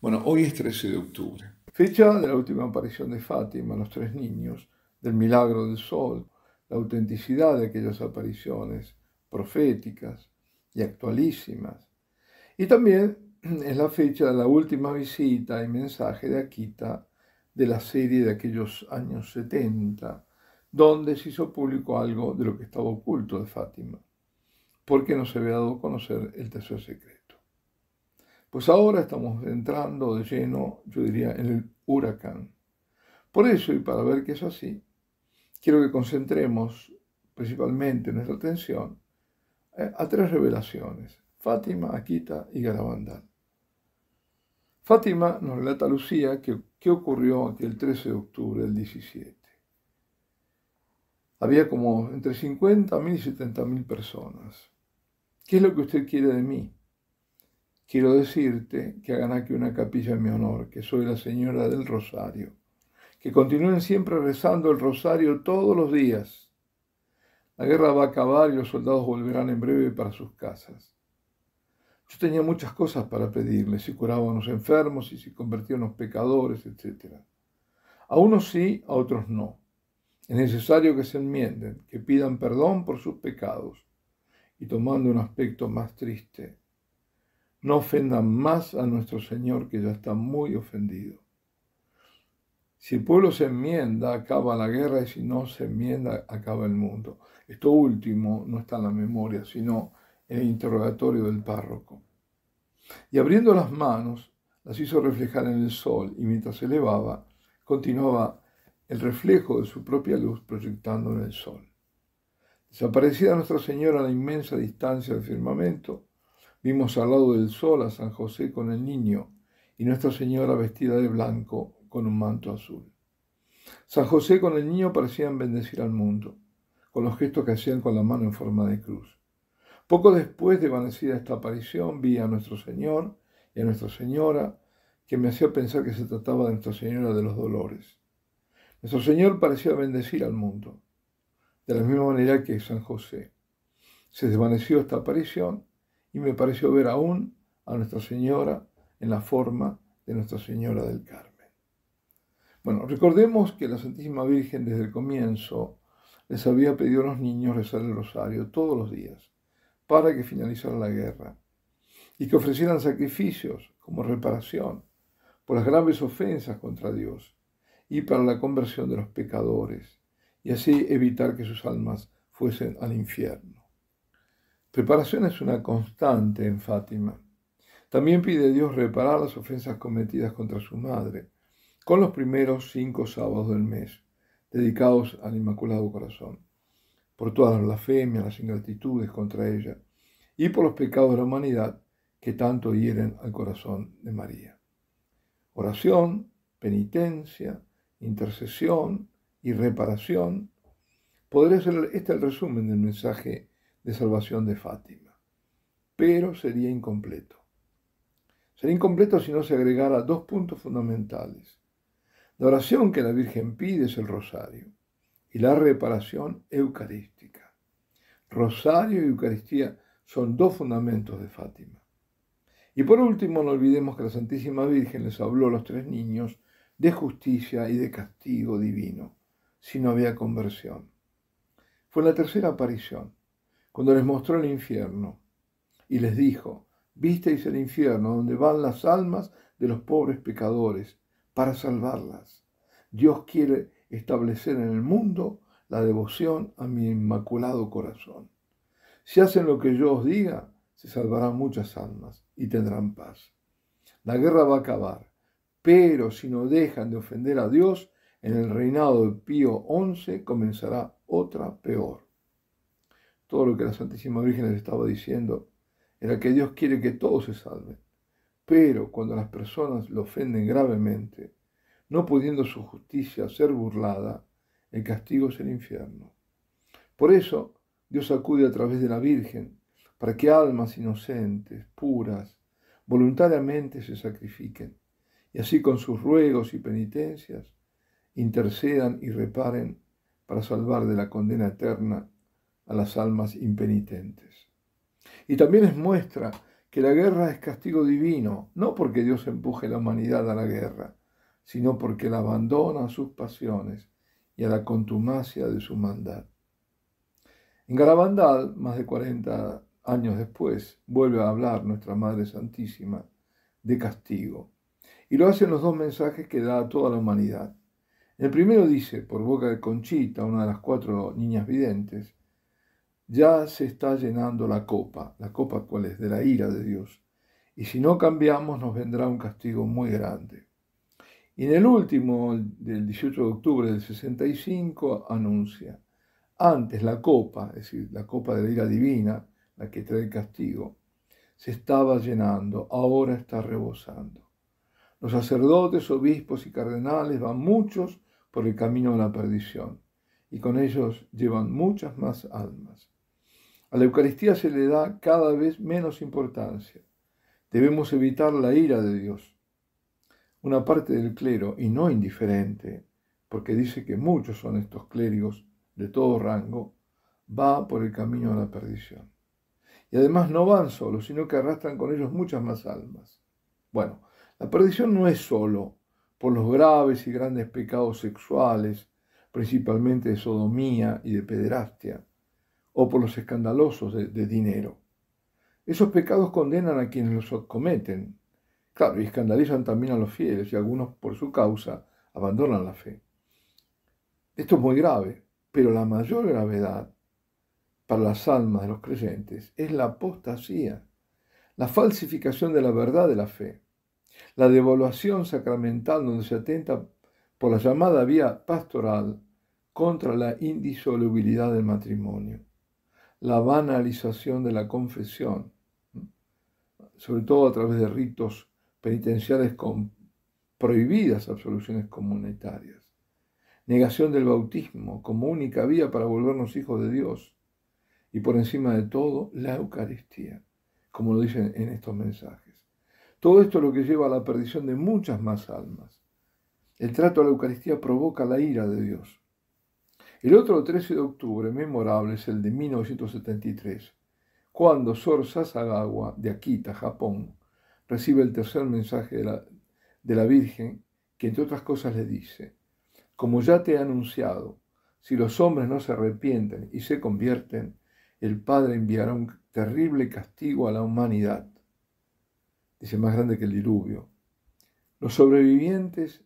Bueno, hoy es 13 de octubre, fecha de la última aparición de Fátima los tres niños, del milagro del sol, la autenticidad de aquellas apariciones proféticas y actualísimas. Y también es la fecha de la última visita y mensaje de Akita de la serie de aquellos años 70, donde se hizo público algo de lo que estaba oculto de Fátima, porque no se había dado a conocer el tercer secreto. Pues ahora estamos entrando de lleno, yo diría, en el huracán. Por eso, y para ver que es así, quiero que concentremos principalmente nuestra atención eh, a tres revelaciones, Fátima, Akita y Garabandal. Fátima nos relata a Lucía que, qué ocurrió aquel 13 de octubre del 17. Había como entre 50.000 y 70.000 personas. ¿Qué es lo que usted quiere de mí? Quiero decirte que hagan aquí una capilla en mi honor, que soy la Señora del Rosario. Que continúen siempre rezando el Rosario todos los días. La guerra va a acabar y los soldados volverán en breve para sus casas. Yo tenía muchas cosas para pedirle, si curaban a los enfermos, y si convertían a los pecadores, etc. A unos sí, a otros no. Es necesario que se enmienden, que pidan perdón por sus pecados. Y tomando un aspecto más triste, no ofendan más a nuestro Señor que ya está muy ofendido. Si el pueblo se enmienda, acaba la guerra y si no se enmienda, acaba el mundo. Esto último no está en la memoria, sino en el interrogatorio del párroco. Y abriendo las manos, las hizo reflejar en el sol y mientras se elevaba, continuaba el reflejo de su propia luz proyectando en el sol. Desaparecida Nuestra Señora a la inmensa distancia del firmamento, Vimos al lado del sol a San José con el niño y Nuestra Señora vestida de blanco con un manto azul. San José con el niño parecían bendecir al mundo, con los gestos que hacían con la mano en forma de cruz. Poco después de vanecida esta aparición, vi a nuestro Señor y a Nuestra Señora, que me hacía pensar que se trataba de Nuestra Señora de los Dolores. Nuestro Señor parecía bendecir al mundo, de la misma manera que San José. Se desvaneció esta aparición y me pareció ver aún a Nuestra Señora en la forma de Nuestra Señora del Carmen. Bueno, recordemos que la Santísima Virgen desde el comienzo les había pedido a los niños rezar el rosario todos los días para que finalizara la guerra y que ofrecieran sacrificios como reparación por las graves ofensas contra Dios y para la conversión de los pecadores y así evitar que sus almas fuesen al infierno. Reparación es una constante en Fátima. También pide Dios reparar las ofensas cometidas contra su madre, con los primeros cinco sábados del mes, dedicados al Inmaculado Corazón, por todas las blasfemias, las ingratitudes contra ella, y por los pecados de la humanidad que tanto hieren al corazón de María. Oración, penitencia, intercesión y reparación. Podría ser este el resumen del mensaje de salvación de Fátima, pero sería incompleto. Sería incompleto si no se agregara dos puntos fundamentales. La oración que la Virgen pide es el rosario y la reparación eucarística. Rosario y Eucaristía son dos fundamentos de Fátima. Y por último, no olvidemos que la Santísima Virgen les habló a los tres niños de justicia y de castigo divino, si no había conversión. Fue la tercera aparición cuando les mostró el infierno y les dijo, visteis el infierno donde van las almas de los pobres pecadores para salvarlas. Dios quiere establecer en el mundo la devoción a mi inmaculado corazón. Si hacen lo que yo os diga, se salvarán muchas almas y tendrán paz. La guerra va a acabar, pero si no dejan de ofender a Dios, en el reinado de Pío XI comenzará otra peor. Todo lo que la Santísima Virgen les estaba diciendo era que Dios quiere que todos se salven. Pero cuando las personas lo ofenden gravemente, no pudiendo su justicia ser burlada, el castigo es el infierno. Por eso Dios acude a través de la Virgen para que almas inocentes, puras, voluntariamente se sacrifiquen y así con sus ruegos y penitencias intercedan y reparen para salvar de la condena eterna a las almas impenitentes. Y también les muestra que la guerra es castigo divino, no porque Dios empuje la humanidad a la guerra, sino porque la abandona a sus pasiones y a la contumacia de su maldad. En Garabandal, más de 40 años después, vuelve a hablar nuestra Madre Santísima de castigo. Y lo hacen los dos mensajes que da a toda la humanidad. El primero dice, por boca de Conchita, una de las cuatro niñas videntes, ya se está llenando la copa. ¿La copa cuál es? De la ira de Dios. Y si no cambiamos nos vendrá un castigo muy grande. Y en el último, del 18 de octubre del 65, anuncia, antes la copa, es decir, la copa de la ira divina, la que trae el castigo, se estaba llenando, ahora está rebosando. Los sacerdotes, obispos y cardenales van muchos por el camino de la perdición, y con ellos llevan muchas más almas. A la Eucaristía se le da cada vez menos importancia. Debemos evitar la ira de Dios. Una parte del clero, y no indiferente, porque dice que muchos son estos clérigos de todo rango, va por el camino a la perdición. Y además no van solos, sino que arrastran con ellos muchas más almas. Bueno, la perdición no es solo por los graves y grandes pecados sexuales, principalmente de sodomía y de pederastia o por los escandalosos de, dinero. Esos pecados condenan a quienes los cometen. Claro, y escandalizan también a los fieles y algunos por su causa abandonan la fe. Esto es muy grave, pero la mayor gravedad para las almas de los creyentes es la apostasía, la falsificación de la verdad de la fe, la devaluación sacramental donde se atenta por la llamada vía pastoral contra la indisolubilidad del matrimonio la banalización de la confesión, sobre todo a través de ritos penitenciales con prohibidas absoluciones comunitarias, negación del bautismo como única vía para volvernos hijos de Dios y por encima de todo la Eucaristía, como lo dicen en estos mensajes. Todo esto es lo que lleva a la perdición de muchas más almas. El trato a la Eucaristía provoca la ira de Dios el otro 13 de octubre memorable es el de 1973, cuando Sor Sasagawa de Akita, Japón, recibe el tercer mensaje de la, Virgen, que entre otras cosas le dice, como ya te he anunciado, si los hombres no se arrepienten y se convierten, el Padre enviará un terrible castigo a la humanidad. Dice, más grande que el diluvio. Los sobrevivientes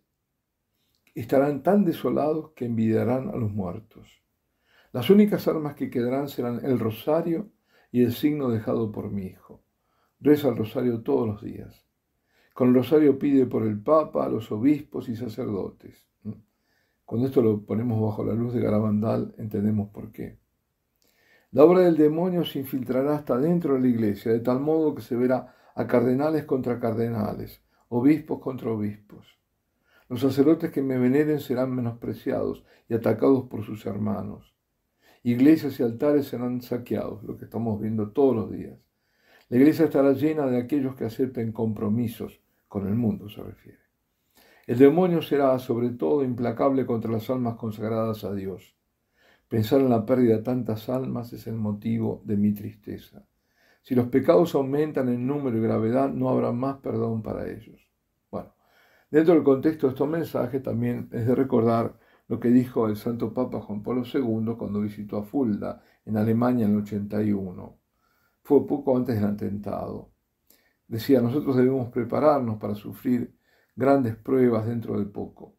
estarán tan desolados que envidiarán a los muertos. Las únicas armas que quedarán serán el rosario y el signo dejado por mi hijo. Reza el rosario todos los días. Con el rosario pide por el Papa, los obispos y sacerdotes. ¿Mm? Cuando esto lo ponemos bajo la luz de Garabandal, entendemos por qué. La obra del demonio se infiltrará hasta dentro de la iglesia, de tal modo que se verá a cardenales contra cardenales, obispos contra obispos. Los sacerdotes que me veneren serán menospreciados y atacados por sus hermanos. Iglesias y altares serán saqueados, lo que estamos viendo todos los días. La iglesia estará llena de aquellos que acepten compromisos con el mundo, se refiere. El demonio será sobre todo implacable contra las almas consagradas a Dios. Pensar en la pérdida de tantas almas es el motivo de mi tristeza. Si los pecados aumentan en número y gravedad, no habrá más perdón para ellos. Dentro del contexto de estos mensajes también es de recordar lo que dijo el Santo Papa Juan Pablo II cuando visitó a Fulda, en Alemania, en el 81. Fue poco antes del atentado. Decía, nosotros debemos prepararnos para sufrir grandes pruebas dentro de poco,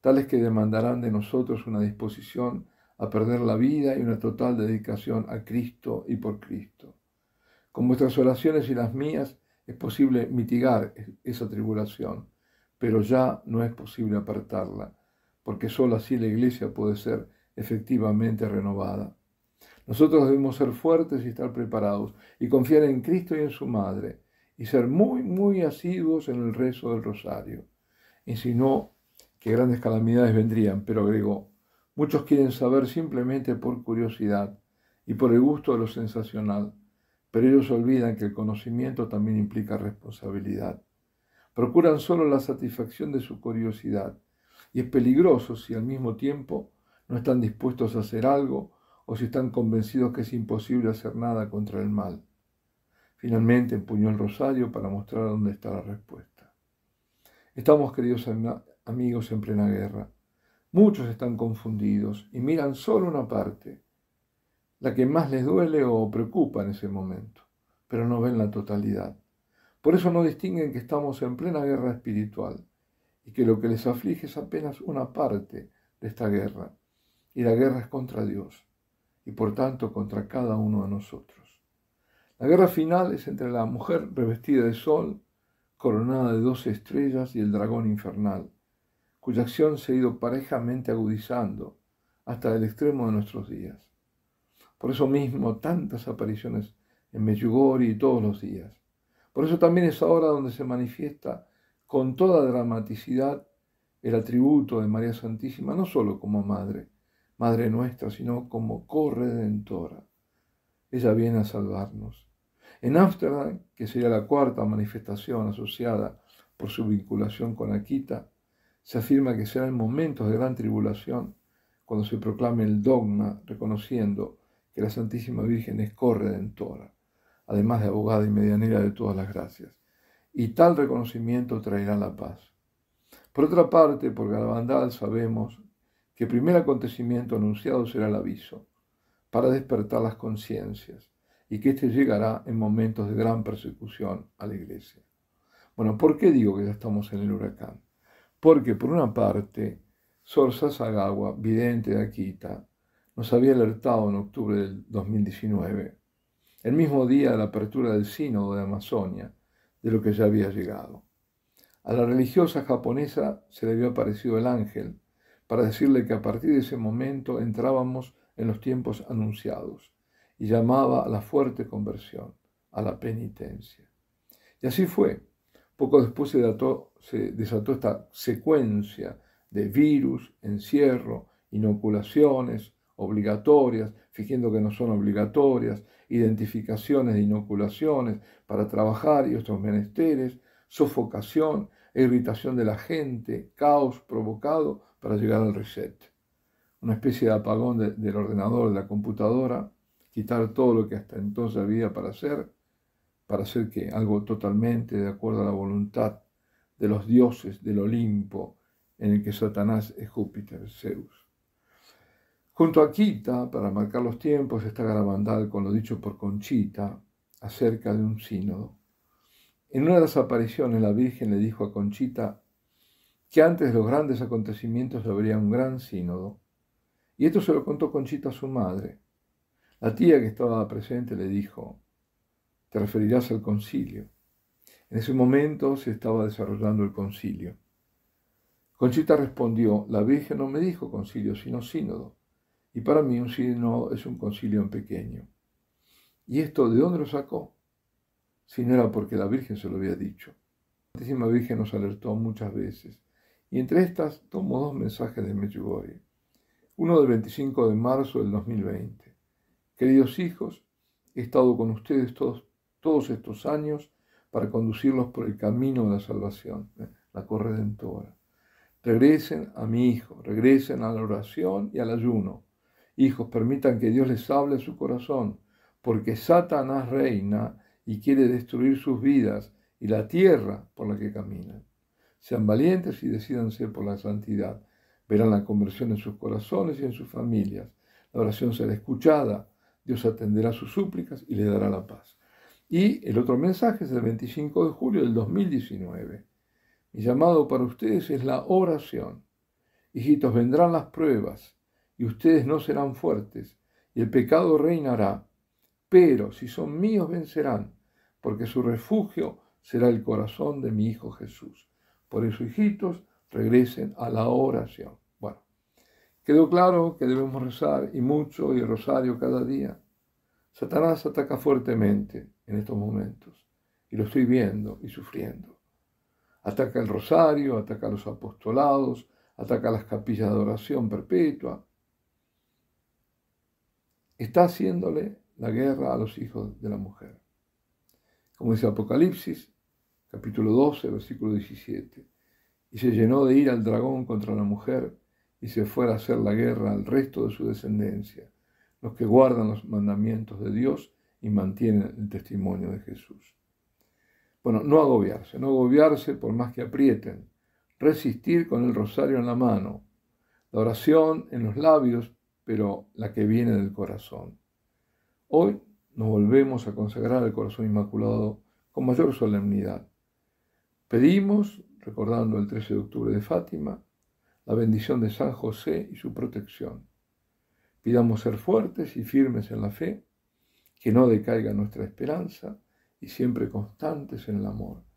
tales que demandarán de nosotros una disposición a perder la vida y una total dedicación a Cristo y por Cristo. Con vuestras oraciones y las mías es posible mitigar esa tribulación pero ya no es posible apartarla, porque sólo así la iglesia puede ser efectivamente renovada. Nosotros debemos ser fuertes y estar preparados y confiar en Cristo y en su Madre y ser muy, muy asiduos en el rezo del rosario. Y si no, que grandes calamidades vendrían, pero agregó, muchos quieren saber simplemente por curiosidad y por el gusto de lo sensacional, pero ellos olvidan que el conocimiento también implica responsabilidad procuran solo la satisfacción de su curiosidad y es peligroso si al mismo tiempo no están dispuestos a hacer algo o si están convencidos que es imposible hacer nada contra el mal. Finalmente empuñó el rosario para mostrar dónde está la respuesta. Estamos, queridos amigos, en plena guerra. Muchos están confundidos y miran solo una parte, la que más les duele o preocupa en ese momento, pero no ven la totalidad. Por eso no distinguen que estamos en plena guerra espiritual y que lo que les aflige es apenas una parte de esta guerra. Y la guerra es contra Dios y por tanto contra cada uno de nosotros. La guerra final es entre la mujer revestida de sol, coronada de doce estrellas, y el dragón infernal, cuya acción se ha ido parejamente agudizando hasta el extremo de nuestros días. Por eso mismo tantas apariciones en y todos los días por eso también es ahora donde se manifiesta con toda dramaticidad el atributo de María Santísima, no solo como madre, madre nuestra, sino como corredentora. Ella viene a salvarnos. En Ámsterdam, que sería la cuarta manifestación asociada por su vinculación con Aquita, se afirma que serán momentos de gran tribulación cuando se proclame el dogma reconociendo que la Santísima Virgen es corredentora además de abogada y medianera de todas las gracias. Y tal reconocimiento traerá la paz. Por otra parte, por Garabandal sabemos que el primer acontecimiento anunciado será el aviso, para despertar las conciencias, y que éste llegará en momentos de gran persecución a la iglesia. Bueno, ¿por qué digo que ya estamos en el huracán? Porque, por una parte, Sor Sasagawa, vidente de Akita, nos había alertado en octubre del 2019 el mismo día de la apertura del sínodo de Amazonia, de lo que ya había llegado. A la religiosa japonesa se le había aparecido el ángel para decirle que a partir de ese momento entrábamos en los tiempos anunciados y llamaba a la fuerte conversión, a la penitencia. Y así fue. Poco después se, se desató esta secuencia de virus, encierro, inoculaciones, obligatorias, fingiendo que no son obligatorias, identificaciones de inoculaciones para trabajar y otros menesteres, sofocación, irritación de la gente, caos provocado para llegar al reset. Una especie de apagón del ordenador, de la computadora, quitar todo lo que hasta entonces había para hacer, para hacer que algo totalmente de acuerdo a la voluntad de los dioses del Olimpo en el que Satanás es Júpiter, Zeus. Junto a Quita, para marcar los tiempos, está Garabandal con lo dicho por Conchita acerca de un sínodo. En una de las apariciones la Virgen le dijo a Conchita que antes de los grandes acontecimientos habría un gran sínodo. Y esto se lo contó Conchita a su madre. La tía que estaba presente le dijo, te referirás al concilio. En ese momento se estaba desarrollando el concilio. Conchita respondió, la Virgen no me dijo concilio, sino sínodo. Y para mí un no es un concilio en pequeño. ¿Y esto de dónde lo sacó? Si no era porque la Virgen se lo había dicho. La Santísima Virgen nos alertó muchas veces. Y entre estas tomo dos mensajes de Medjugorje. Uno del 25 de marzo del 2020. Queridos hijos, he estado con ustedes todos, estos años para conducirlos por el camino de la salvación, ¿eh? la corredentora. Regresen a mi hijo, regresen a la oración y al ayuno Hijos, permitan que Dios les hable a su corazón, porque Satanás reina y quiere destruir sus vidas y la tierra por la que caminan. Sean valientes y ser por la santidad. Verán la conversión en sus corazones y en sus familias. La oración será escuchada. Dios atenderá sus súplicas y le dará la paz. Y el otro mensaje es del 25 de julio del 2019. Mi llamado para ustedes es la oración. Hijitos, vendrán las pruebas y ustedes no serán fuertes, y el pecado reinará. Pero si son míos vencerán, porque su refugio será el corazón de mi Hijo Jesús. Por eso, hijitos, regresen a la oración. Bueno, quedó claro que debemos rezar y mucho y el rosario cada día. Satanás ataca fuertemente en estos momentos, y lo estoy viendo y sufriendo. Ataca el rosario, ataca los apostolados, ataca las capillas de oración perpetua, está haciéndole la guerra a los hijos de la mujer. Como dice Apocalipsis, capítulo 12, versículo 17. Y se llenó de ira el dragón contra la mujer y se fuera a hacer la guerra al resto de su descendencia, los que guardan los mandamientos de Dios y mantienen el testimonio de Jesús. Bueno, no agobiarse, no agobiarse por más que aprieten, resistir con el rosario en la mano, la oración en los labios pero la que viene del corazón. Hoy nos volvemos a consagrar al corazón inmaculado con mayor solemnidad. Pedimos, recordando el 13 de octubre de Fátima, la bendición de San José y su protección. Pidamos ser fuertes y firmes en la fe, que no decaiga nuestra esperanza y siempre constantes en el amor.